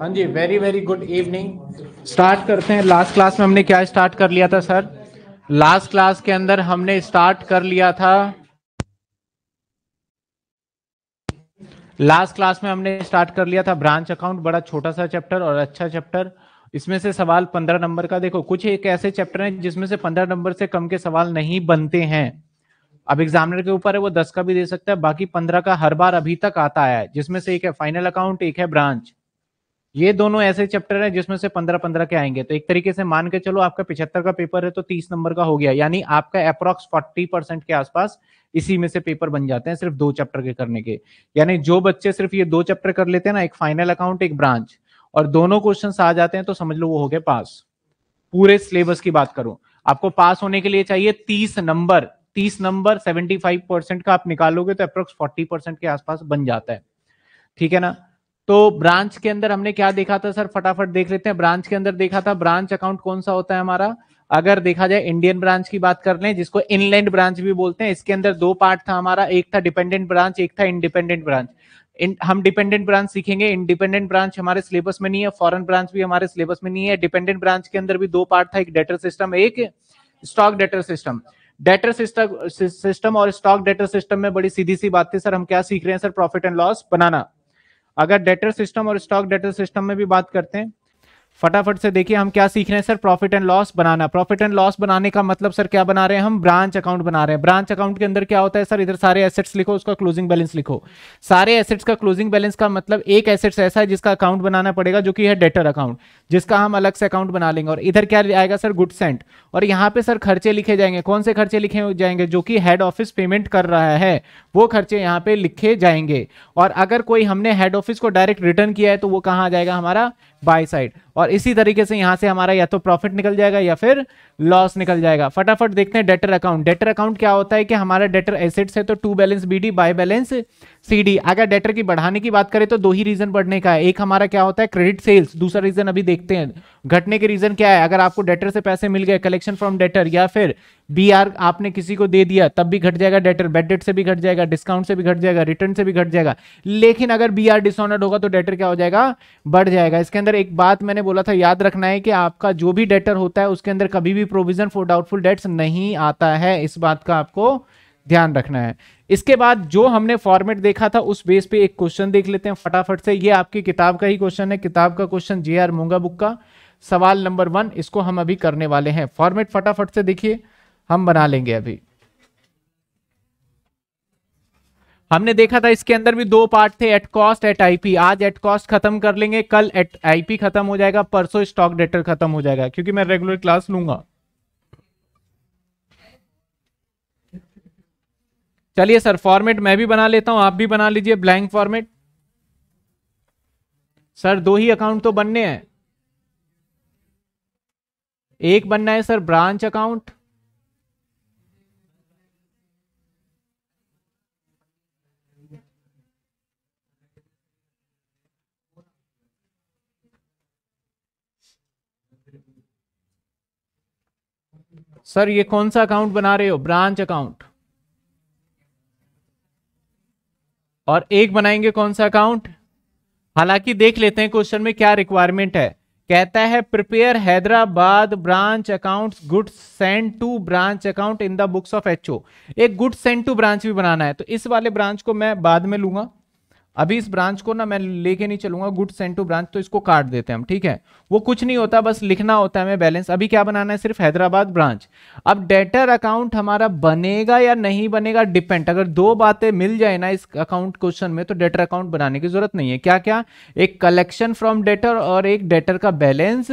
हाँ जी very very good evening start करते हैं लास्ट क्लास में हमने क्या स्टार्ट कर लिया था सर लास्ट क्लास के अंदर हमने स्टार्ट कर लिया था लास्ट क्लास में हमने स्टार्ट कर लिया था ब्रांच अकाउंट बड़ा छोटा सा चैप्टर और अच्छा चैप्टर इसमें से सवाल पंद्रह नंबर का देखो कुछ एक ऐसे चैप्टर हैं जिसमें से पंद्रह नंबर से कम के सवाल नहीं बनते हैं अब एग्जामिनर के ऊपर है वो दस का भी दे सकता है बाकी पंद्रह का हर बार अभी तक आता है जिसमें से एक है फाइनल अकाउंट एक है ब्रांच ये दोनों ऐसे चैप्टर हैं जिसमें से पंद्रह पंद्रह के आएंगे तो एक तरीके से मान के चलो आपका पिछहत्तर का पेपर है तो तीस नंबर का हो गया यानी आपका अप्रोक्स फोर्टी परसेंट के आसपास इसी में से पेपर बन जाते हैं सिर्फ दो चैप्टर के करने के यानी जो बच्चे सिर्फ ये दो चैप्टर कर लेते हैं ना एक फाइनल अकाउंट एक ब्रांच और दोनों क्वेश्चन आ जाते हैं तो समझ लो वो हो गए पास पूरे सिलेबस की बात करूं आपको पास होने के लिए चाहिए तीस नंबर तीस नंबर सेवेंटी फाइव परसेंट का आप निकालोगे तो अप्रोक्स फोर्टी परसेंट के आसपास बन जाता है ठीक है ना तो ब्रांच के अंदर हमने क्या देखा था सर फटाफट देख लेते हैं ब्रांच के अंदर देखा था ब्रांच अकाउंट कौन सा होता है हमारा अगर देखा जाए इंडियन ब्रांच की बात कर लें जिसको इनलैंड ब्रांच भी बोलते हैं इसके अंदर दो पार्ट था हमारा एक था डिपेंडेंट ब्रांच एक था इंडिपेंडेंट ब्रांच इन, हम डिपेंडेंट ब्रांच सीखेंगे इंडिपेंडेंट ब्रांच हमारे सिलेबस में नहीं है फॉरेन ब्रांच भी हमारे सिलेबस में नहीं है डिपेंडेंट ब्रांच के अंदर भी दो पार्ट था एक डेटर सिस्टम एक stock debtor system debtor system और स्टॉक डेटर सिस्टम में बड़ी सीधी सी बात थी सर हम क्या सीख रहे हैं सर प्रॉफिट एंड लॉस बनाना अगर डेटर सिस्टम और स्टॉक डेटर सिस्टम में भी बात करते हैं फटाफट से देखिए हम क्या सीख रहे हैं सर प्रॉफिट एंड लॉस बनाना प्रॉफिट एंड लॉस बनाने का मतलब सर क्या बना रहे हैं हम ब्रांच अकाउंट बना रहे हैं ब्रांच अकाउंट के अंदर क्या होता है सर इधर सारे एसेट्स लिखो उसका क्लोजिंग बैलेंस लिखो सारे एसेट्स का क्लोजिंग बैलेंस का मतलब एक एसेट्स ऐसा है जिसका अकाउंट बनाना पड़ेगा जो कि है डेटर अकाउंट जिसका हम अलग से अकाउंट बना लेंगे और इधर क्या आएगा सर गुड सेंट और यहाँ पे सर खर्चे लिखे जाएंगे कौन से खर्चे लिखे जाएंगे जो कि हेड ऑफिस पेमेंट कर रहा है वो खर्चे यहाँ पे लिखे जाएंगे और अगर कोई हमने हेड ऑफिस को डायरेक्ट रिटर्न किया है तो वो कहाँ आ जाएगा हमारा बाय साइड और इसी तरीके से यहां से हमारा या तो प्रॉफिट निकल जाएगा या फिर लॉस निकल जाएगा फटाफट देखते हैं डेटर अकाउंट डेटर अकाउंट क्या होता है कि हमारा डेटर एसेट्स है तो to balance B D by balance C D अगर डेटर की बढ़ाने की बात करें तो दो ही रीजन बढ़ने का है एक हमारा क्या होता है क्रेडिट सेल्स दूसरा रीजन अभी देखते हैं घटने के रीजन क्या है अगर आपको डेटर से पैसे मिल गए कलेक्शन फ्रॉम डेटर या फिर बी आर आपने किसी को दे दिया तब भी घट जाएगा डेटर बेड डेट से भी घट जाएगा डिस्काउंट से भी घट जाएगा रिटर्न से भी घट जाएगा लेकिन अगर बी आर डिसऑनर्ड होगा तो डेटर क्या हो जाएगा बढ़ जाएगा इसके अंदर एक बात मैंने बोला था याद रखना है कि आपका जो भी डेटर होता है उसके अंदर कभी भी प्रोविजन फॉर डाउटफुल डेट्स नहीं आता है इस बात का आपको ध्यान रखना है इसके बाद जो हमने फॉर्मेट देखा था उस बेस पे एक क्वेश्चन देख लेते हैं फटाफट से ये आपकी किताब का ही क्वेश्चन है किताब का क्वेश्चन जे आर मूंगा बुक का सवाल नंबर वन इसको हम अभी करने वाले हैं फॉर्मेट फटाफट से देखिए हम बना लेंगे अभी हमने देखा था इसके अंदर भी दो पार्ट थे एट कॉस्ट एट आईपी आज एट कॉस्ट खत्म कर लेंगे कल एट आईपी खत्म हो जाएगा परसों स्टॉक डेटर खत्म हो जाएगा क्योंकि मैं रेगुलर क्लास लूंगा चलिए सर फॉर्मेट मैं भी बना लेता हूं आप भी बना लीजिए ब्लैंक फॉर्मेट सर दो ही अकाउंट तो बनने हैं एक बनना है सर ब्रांच अकाउंट सर ये कौन सा अकाउंट बना रहे हो ब्रांच अकाउंट और एक बनाएंगे कौन सा अकाउंट हालांकि देख लेते हैं क्वेश्चन में क्या रिक्वायरमेंट है कहता है prepare Hyderabad branch account good send to branch account in the books of H एक गुड सेंड टू ब्रांच भी बनाना है तो इस वाले ब्रांच को मैं बाद में लूंगा अभी इस ब्रांच को ना मैं लेके नहीं चलूंगा गुड सेंटू ब्रांच तो इसको काट देते हैं हम ठीक है वो कुछ नहीं होता बस लिखना होता है हमें बैलेंस अभी क्या बनाना है सिर्फ हैदराबाद ब्रांच अब डेटर अकाउंट हमारा बनेगा या नहीं बनेगा डिपेंड अगर दो बातें मिल जाए ना इस अकाउंट क्वेश्चन में तो डेटर अकाउंट बनाने की जरूरत नहीं है क्या क्या एक कलेक्शन फ्रॉम डेटर और एक डेटर का बैलेंस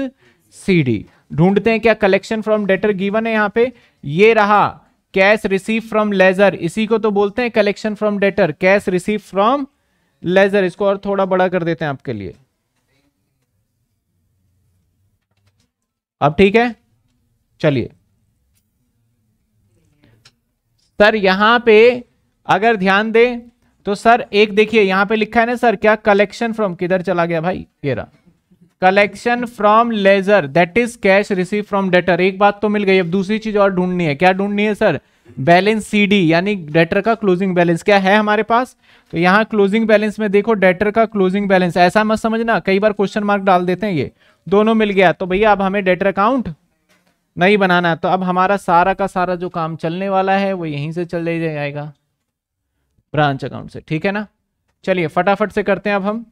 सी ढूंढते हैं क्या कलेक्शन फ्रॉम डेटर गिवन है यहाँ पे ये रहा कैश रिसीव फ्रॉम लेजर इसी को तो बोलते हैं collection from debtor cash receive from ledger इसको और थोड़ा बड़ा कर देते हैं आपके लिए अब ठीक है चलिए सर यहां पे अगर ध्यान दें तो सर एक देखिए यहां पे लिखा है ना सर क्या कलेक्शन फ्रॉम किधर चला गया भाई ये collection from ledger that is cash receive from debtor एक बात तो मिल गई अब दूसरी चीज और ढूंढनी है क्या ढूंढनी है सर बैलेंस सी यानी डेटर का क्लोजिंग बैलेंस क्या है हमारे पास तो यहाँ क्लोजिंग बैलेंस में देखो डेटर का क्लोजिंग बैलेंस ऐसा मत समझना कई बार क्वेश्चन मार्क डाल देते हैं ये दोनों मिल गया तो भैया अब हमें डेटर अकाउंट नहीं बनाना तो अब हमारा सारा का सारा जो काम चलने वाला है वो यहीं से चले जाएगा ब्रांच अकाउंट से ठीक है ना चलिए फटाफट से करते हैं अब हम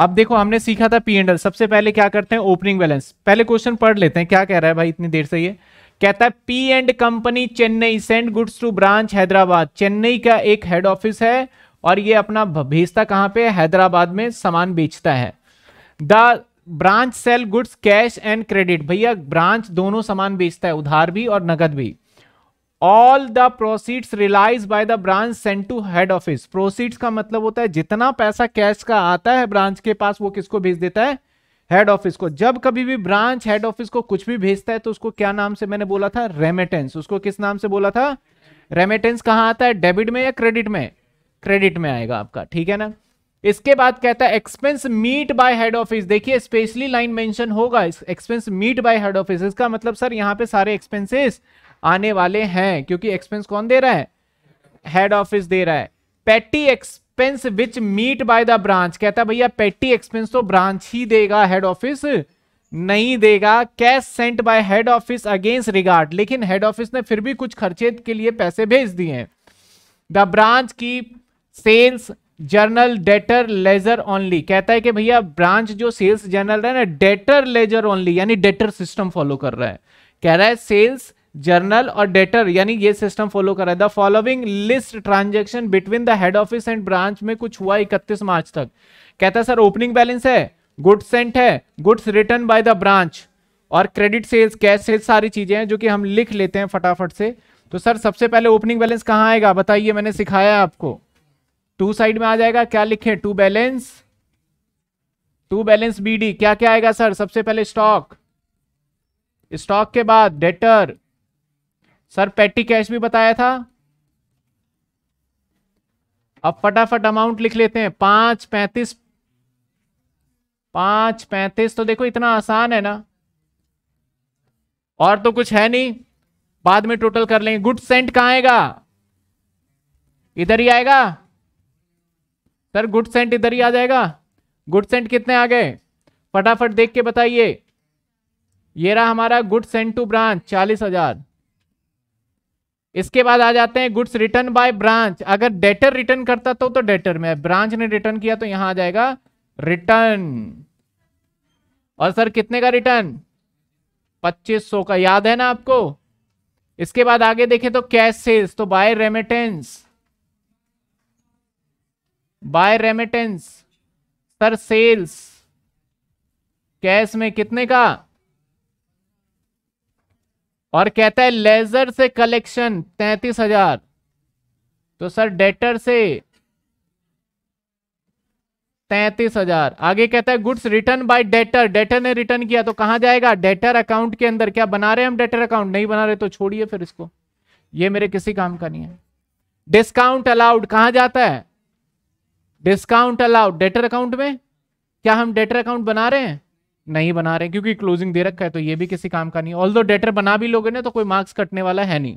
अब देखो हमने सीखा था पी एंडल सबसे पहले क्या करते हैं ओपनिंग बैलेंस पहले क्वेश्चन पढ़ लेते हैं क्या कह रहा है भाई इतनी देर से ये कहता है P and company Chennai send goods to branch Hyderabad Chennai का एक हेड ऑफिस है और ये अपना भेजता कहाँ पे हैदराबाद में सामान बेचता है the branch sell goods cash and credit भैया ब्रांच दोनों सामान बेचता है उधार भी और नगद भी all the proceeds realise by the branch send to head office proceeds का मतलब होता है जितना पैसा कैश का आता है ब्रांच के पास वो किसको भेज देता है हेड ऑफिस को जब कभी भी ब्रांच हेड ऑफिस को कुछ भी भेजता है तो उसको क्या नाम से मैंने बोला था रेमिटेंस उसको किस नाम से बोला था रेमिटेंस कहां आता है डेबिट में या क्रेडिट में क्रेडिट में आएगा आपका ठीक है ना इसके बाद कहता है expense meet by head office देखिए स्पेशली लाइन मेंशन होगा expense meet by head office इसका मतलब सर यहाँ पे सारे एक्सपेंसेस आने वाले हैं क्योंकि एक्सपेंस कौन दे रहा है हेड ऑफिस दे रहा है petty ex expense which meet by the branch कहता है भैया पेटी एक्सपेंस तो ब्रांच ही देगा हेड ऑफिस नहीं देगा cash sent by head office against regard लेकिन हेड ऑफिस ने फिर भी कुछ खर्चे के लिए पैसे भेज दिए हैं द ब्रांच की sales journal debtor ledger only कहता है कि भैया ब्रांच जो सेल्स जर्नल है ना डेटर लेजर ओनली यानी डेटर सिस्टम फॉलो कर रहा है कह रहा है सेल्स जर्नल और डेटर यानी ये सिस्टम फॉलो करा the following list transaction between the head office and branch में कुछ हुआ इकतीस मार्च तक कहता है सर ओपनिंग बैलेंस है गुड्स सेंट है goods return by the branch और क्रेडिट सेल्स कैश सेल्स सारी चीजें हैं जो कि हम लिख लेते हैं फटाफट से तो सर सबसे पहले ओपनिंग बैलेंस कहाँ आएगा बताइए मैंने सिखाया आपको टू साइड में आ जाएगा क्या लिखे to balance to balance B क्या क्या आएगा सर सबसे पहले स्टॉक स्टॉक के बाद डेटर सर पेटी कैश भी बताया था अब फटाफट अमाउंट लिख लेते हैं पांच पैंतीस पांच पैंतीस तो देखो इतना आसान है ना और तो कुछ है नहीं बाद में टोटल कर लेंगे गुड सेंट कहा आएगा इधर ही आएगा सर गुड सेंट इधर ही आ जाएगा गुड सेंट कितने आ गए फटाफट देख के बताइए ये रहा हमारा गुड सेंट टू ब्रांच चालीस हजार इसके बाद आ जाते हैं गुड्स रिटर्न बाय ब्रांच अगर डेटर रिटर्न करता तो तो डेटर में ब्रांच ने रिटर्न किया तो यहां आ जाएगा रिटर्न और सर कितने का रिटर्न 2500 का याद है ना आपको इसके बाद आगे देखें तो कैश सेल्स तो by remittance by remittance sir sales cash में कितने का और कहता है लेजर से कलेक्शन तैतीस हजार तो सर डेटर से तैतीस हजार आगे कहता है goods return by debtor debtor ने रिटर्न किया तो कहां जाएगा डेटर अकाउंट के अंदर क्या बना रहे हैं हम डेटर अकाउंट नहीं बना रहे तो छोड़िए फिर इसको ये मेरे किसी काम का नहीं है डिस्काउंट अलाउड कहां जाता है डिस्काउंट अलाउड डेटर अकाउंट में क्या हम डेटर अकाउंट बना रहे हैं नहीं बना रहे क्योंकि क्लोजिंग दे रखा है तो ये भी किसी काम का नहीं ऑल दो डेटर बना भी लोगे ना तो कोई मार्क्स कटने वाला है नहीं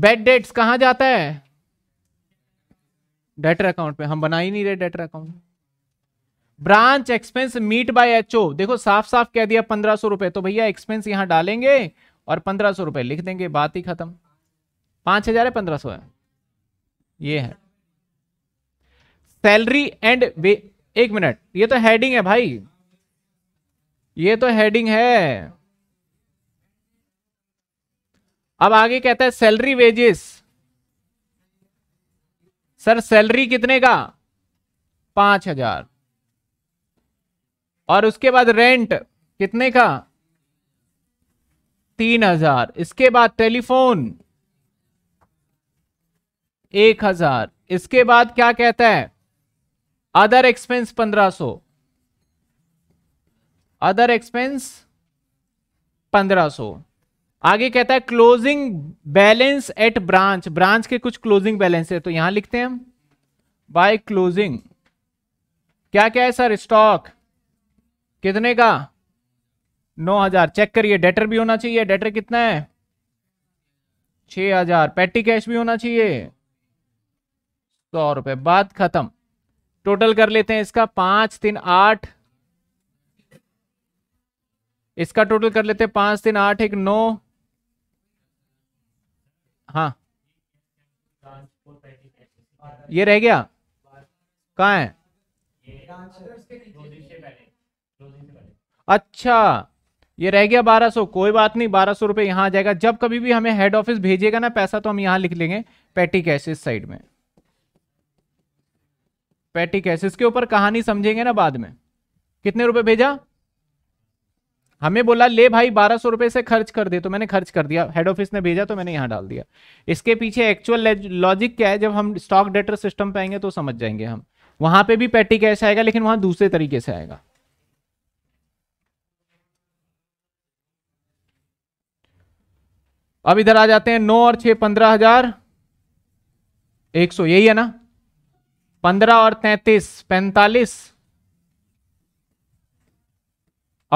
बेड डेट्स कहा जाता है डेटर अकाउंट पे हम बना ही नहीं रहे debtor account branch expense meet by HO देखो साफ साफ कह दिया पंद्रह सौ रुपए तो भैया एक्सपेंस यहां डालेंगे और पंद्रह सौ रुपए लिख देंगे बात ही खत्म पांच हजार है पंद्रह सौ है ये है सैलरी एंड एक मिनट ये तो हेडिंग है भाई ये तो हेडिंग है अब आगे कहता है सैलरी वेजेस सर सैलरी कितने का पांच हजार और उसके बाद रेंट कितने का तीन हजार इसके बाद टेलीफोन एक हजार इसके बाद क्या कहता है अदर एक्सपेंस पंद्रह सौ अदर एक्सपेंस पंद्रह सो आगे कहता है closing balance at branch branch के कुछ क्लोजिंग बैलेंस है तो यहां लिखते हैं हम बाय क्लोजिंग क्या क्या है सर स्टॉक कितने का नौ हजार चेक करिए डेटर भी होना चाहिए डेटर कितना है छह हजार पैटी कैश भी होना चाहिए सौ रुपए बात खत्म टोटल कर लेते हैं इसका पांच तीन आठ इसका टोटल कर लेते हैं पांच तीन आठ एक नौ हाँ ये रह गया कहा है अच्छा ये रह गया बारह सौ कोई बात नहीं बारह सौ रुपये यहाँ आ जाएगा जब कभी भी हमें हेड ऑफिस भेजेगा ना पैसा तो हम यहाँ लिख लेंगे पैटी कैश इस साइड में पैटी कैश इसके ऊपर कहानी समझेंगे ना बाद में कितने रुपए भेजा हमें बोला ले भाई बारह सौ रुपए से खर्च कर दे तो मैंने खर्च कर दिया हेड ऑफिस ने भेजा तो मैंने यहाँ डाल दिया इसके पीछे एक्चुअल लॉजिक क्या है जब हम स्टॉक डेटर सिस्टम पे आएंगे तो समझ जाएंगे हम वहां पे भी पैटी कैश आएगा लेकिन वहां दूसरे तरीके से आएगा अब इधर आ जाते हैं नौ और छह पंद्रह हजार एक सौ यही है ना पंद्रह और तैतीस पैंतालीस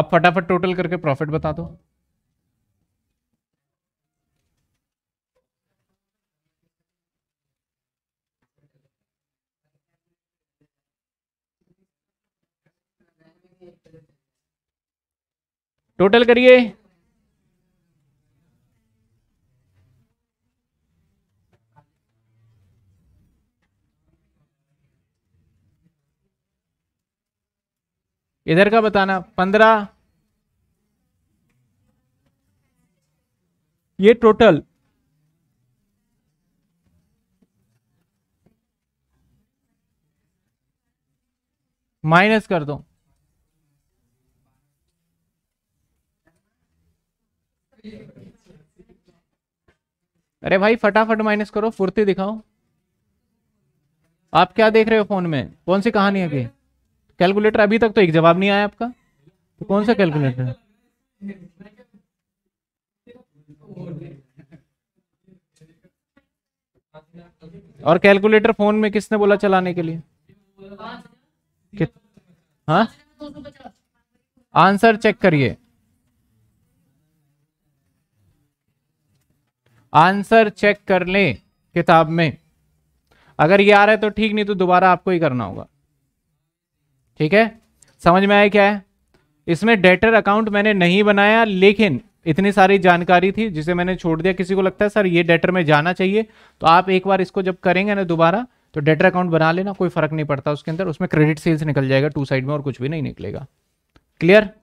अब फटाफट टोटल करके प्रॉफिट बता दो टोटल करिए इधर का बताना पंद्रह ये टोटल माइनस कर दो अरे भाई फटाफट माइनस करो फुर्ती दिखाओ आप क्या देख रहे हो फोन में कौन सी कहानी है कि कैलकुलेटर अभी तक तो एक जवाब नहीं आया आपका तो कौन सा कैलकुलेटर और कैलकुलेटर फोन में किसने बोला चलाने के लिए आंसर चेक हाँ? करिए आंसर चेक कर लें किताब में अगर ये आ रहा है तो ठीक नहीं तो दोबारा आपको ही करना होगा ठीक है समझ में आया क्या है इसमें डेटर अकाउंट मैंने नहीं बनाया लेकिन इतनी सारी जानकारी थी जिसे मैंने छोड़ दिया किसी को लगता है सर ये डेटर में जाना चाहिए तो आप एक बार इसको जब करेंगे ना दोबारा तो डेटर अकाउंट बना लेना कोई फर्क नहीं पड़ता उसके अंदर उसमें क्रेडिट सेल्स निकल जाएगा टू साइड में और कुछ भी नहीं निकलेगा क्लियर